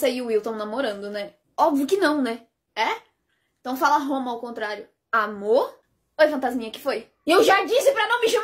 Você e o Will estão namorando, né? Óbvio que não, né? É? Então fala Roma ao contrário. Amor? Oi, fantasminha, que foi? Eu já disse pra não me chamar!